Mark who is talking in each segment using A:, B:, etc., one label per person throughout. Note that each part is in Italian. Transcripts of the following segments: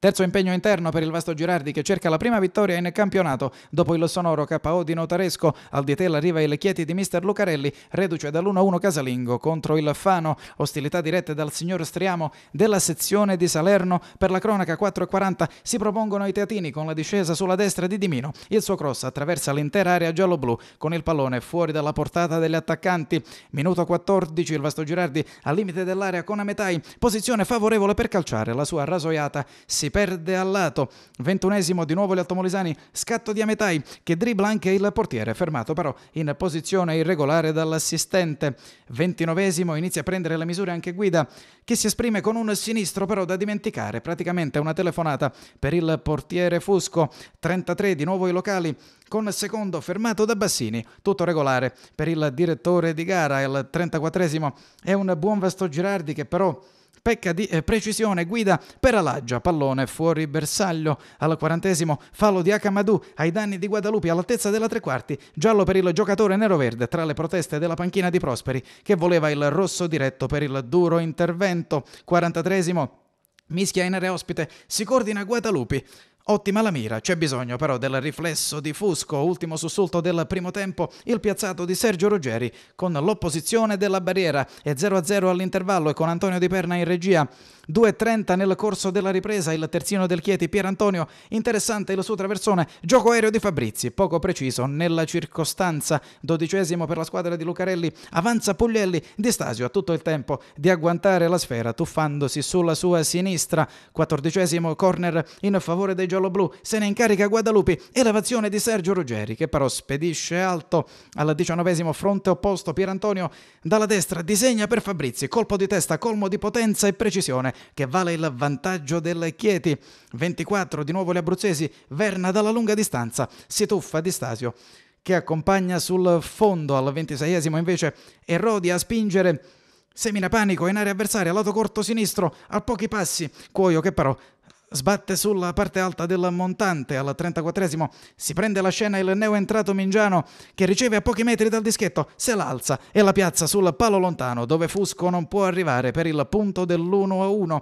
A: Terzo impegno interno per il Vasto Girardi che cerca la prima vittoria in campionato. Dopo il sonoro KO di Notaresco, al di tela arriva il Chieti di mister Lucarelli, reduce dall'1-1 casalingo contro il Fano. Ostilità dirette dal signor Striamo della sezione di Salerno. Per la cronaca 4.40 si propongono i teatini con la discesa sulla destra di Dimino. Il suo cross attraversa l'intera area giallo-blu con il pallone fuori dalla portata degli attaccanti. Minuto 14, il Vasto Girardi al limite dell'area con Ametai, posizione favorevole per calciare. La sua rasoiata si perde al lato, ventunesimo di nuovo gli Altomolisani, scatto di Ametai che dribla anche il portiere, fermato però in posizione irregolare dall'assistente. Ventinovesimo inizia a prendere le misure anche Guida che si esprime con un sinistro però da dimenticare, praticamente una telefonata per il portiere Fusco, 33 di nuovo i locali con secondo fermato da Bassini, tutto regolare per il direttore di gara, il 34 è un buon Vasto Girardi che però Pecca di eh, precisione, guida per Alaggia, pallone fuori bersaglio al quarantesimo, fallo di Akamadou ai danni di Guadalupi all'altezza della tre quarti, giallo per il giocatore nero-verde tra le proteste della panchina di Prosperi che voleva il rosso diretto per il duro intervento. Quarantatresimo, mischia in area ospite, si coordina Guadalupi. Ottima la mira, c'è bisogno però del riflesso di Fusco, ultimo sussulto del primo tempo, il piazzato di Sergio Ruggeri con l'opposizione della barriera e 0-0 all'intervallo e con Antonio Di Perna in regia. 2.30 nel corso della ripresa il terzino del Chieti Pier Antonio, interessante il suo traversone, gioco aereo di Fabrizi, poco preciso nella circostanza, dodicesimo per la squadra di Lucarelli, avanza Puglielli, Di Stasio ha tutto il tempo di agguantare la sfera tuffandosi sulla sua sinistra, quattordicesimo corner in favore dei giornali Sassuolo Blu, se ne incarica Guadalupi e l'evazione di Sergio Ruggeri che però spedisce alto al diciannovesimo fronte opposto Pierantonio dalla destra disegna per Fabrizi, colpo di testa colmo di potenza e precisione che vale il vantaggio del Chieti. 24 di nuovo gli abruzzesi, Verna dalla lunga distanza, si tuffa di Stasio che accompagna sul fondo al ventiseiesimo invece Erodi a spingere Semina panico in area avversaria, lato corto sinistro, a pochi passi. Cuoio che però Sbatte sulla parte alta del montante al 34esimo, si prende la scena il neoentrato Mingiano che riceve a pochi metri dal dischetto, se l'alza e la piazza sul palo lontano dove Fusco non può arrivare per il punto dell'1-1.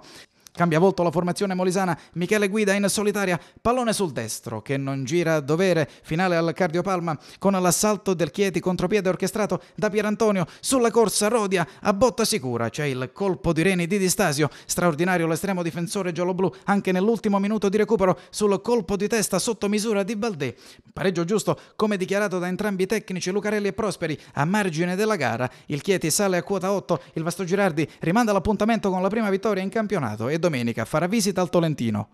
A: Cambia volto la formazione molisana, Michele guida in solitaria, pallone sul destro che non gira a dovere, finale al cardiopalma con l'assalto del Chieti contropiede orchestrato da Pierantonio, sulla corsa Rodia a botta sicura, c'è il colpo di reni di Distasio, straordinario l'estremo difensore gialloblu anche nell'ultimo minuto di recupero sul colpo di testa sotto misura di Baldè. Pareggio giusto come dichiarato da entrambi i tecnici Lucarelli e Prosperi a margine della gara, il Chieti sale a quota 8, il Vasto Girardi rimanda l'appuntamento con la prima vittoria in campionato e domenica domenica farà visita al Tolentino.